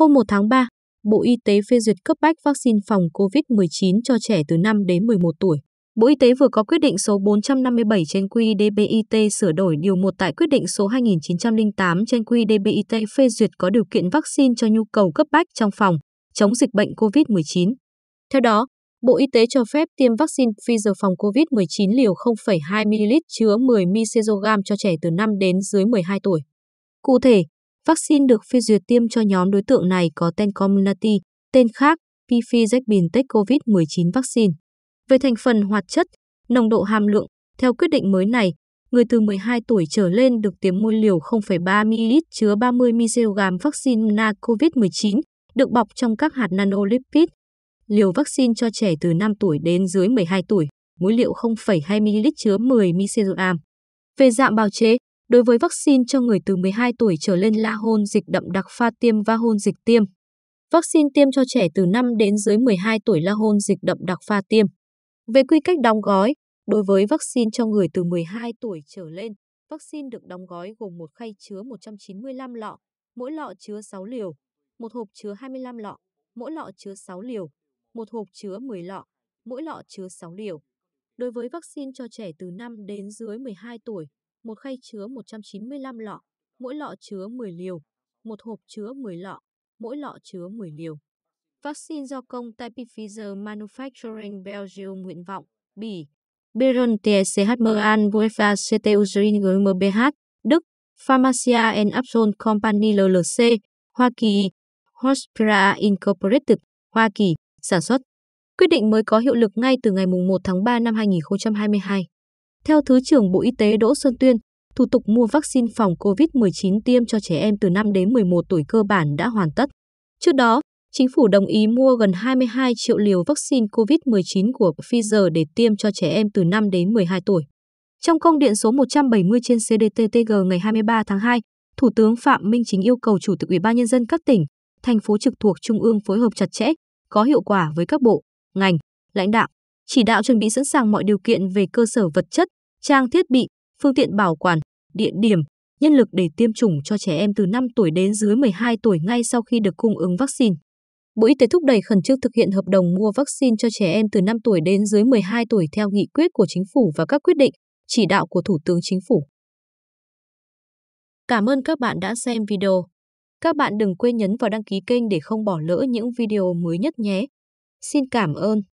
Hôm 1 tháng 3, Bộ Y tế phê duyệt cấp bách vaccine phòng COVID-19 cho trẻ từ 5 đến 11 tuổi. Bộ Y tế vừa có quyết định số 457 trên QDBIT sửa đổi điều 1 tại quyết định số 2908 trên QDBIT phê duyệt có điều kiện vaccine cho nhu cầu cấp bách trong phòng, chống dịch bệnh COVID-19. Theo đó, Bộ Y tế cho phép tiêm vaccine Pfizer phòng COVID-19 liều 0,2 ml chứa 10 microgram cho trẻ từ 5 đến dưới 12 tuổi. Cụ thể, Vaccine được phê duyệt tiêm cho nhóm đối tượng này có tên Comirnaty, tên khác Pfizer-BioNTech COVID-19 vaccine. Về thành phần hoạt chất, nồng độ hàm lượng, theo quyết định mới này, người từ 12 tuổi trở lên được tiêm mỗi liều 0,3 ml chứa 30 mg vaccine na COVID-19 được bọc trong các hạt nanolipid. Liều vaccine cho trẻ từ 5 tuổi đến dưới 12 tuổi, mỗi liệu 0,2 ml chứa 10 mg. Về dạng bào chế, Đối với vaccine cho người từ 12 tuổi trở lên là hôn dịch đậm đặc pha tiêm và hôn dịch tiêm. Vaccine tiêm cho trẻ từ 5 đến dưới 12 tuổi là hôn dịch đậm đặc pha tiêm. Về quy cách đóng gói, đối với vaccine cho người từ 12 tuổi trở lên, vaccine được đóng gói gồm một khay chứa 195 lọ, mỗi lọ chứa 6 liều, một hộp chứa 25 lọ, mỗi lọ chứa 6 liều, một hộp chứa 10 lọ, mỗi lọ chứa 6 liều. Đối với vaccine cho trẻ từ 5 đến dưới 12 tuổi, một khay chứa 195 lọ, mỗi lọ chứa 10 liều, một hộp chứa 10 lọ, mỗi lọ chứa 10 liều. Vaccine do công ty Pfizer Manufacturing Belgium nguyện vọng, Bỉ, Beron TSCHM An Vuefa CTU BH, Đức, Pharmacia and Upjohn Company LLC, Hoa Kỳ, Hospira Incorporated, Hoa Kỳ, sản xuất. Quyết định mới có hiệu lực ngay từ ngày 1 tháng 3 năm 2022. Theo Thứ trưởng Bộ Y tế Đỗ Xuân Tuyên, thủ tục mua vaccine phòng COVID-19 tiêm cho trẻ em từ 5 đến 11 tuổi cơ bản đã hoàn tất. Trước đó, chính phủ đồng ý mua gần 22 triệu liều vaccine COVID-19 của Pfizer để tiêm cho trẻ em từ 5 đến 12 tuổi. Trong công điện số 170 trên CDTTG ngày 23 tháng 2, Thủ tướng Phạm Minh Chính yêu cầu Chủ tịch Ủy ban Nhân dân các tỉnh, thành phố trực thuộc Trung ương phối hợp chặt chẽ, có hiệu quả với các bộ, ngành, lãnh đạo, chỉ đạo chuẩn bị sẵn sàng mọi điều kiện về cơ sở vật chất, trang thiết bị, phương tiện bảo quản, địa điểm, nhân lực để tiêm chủng cho trẻ em từ 5 tuổi đến dưới 12 tuổi ngay sau khi được cung ứng vaccine. Bộ Y tế thúc đẩy khẩn trương thực hiện hợp đồng mua vaccine cho trẻ em từ 5 tuổi đến dưới 12 tuổi theo nghị quyết của chính phủ và các quyết định, chỉ đạo của Thủ tướng Chính phủ. Cảm ơn các bạn đã xem video. Các bạn đừng quên nhấn vào đăng ký kênh để không bỏ lỡ những video mới nhất nhé. Xin cảm ơn.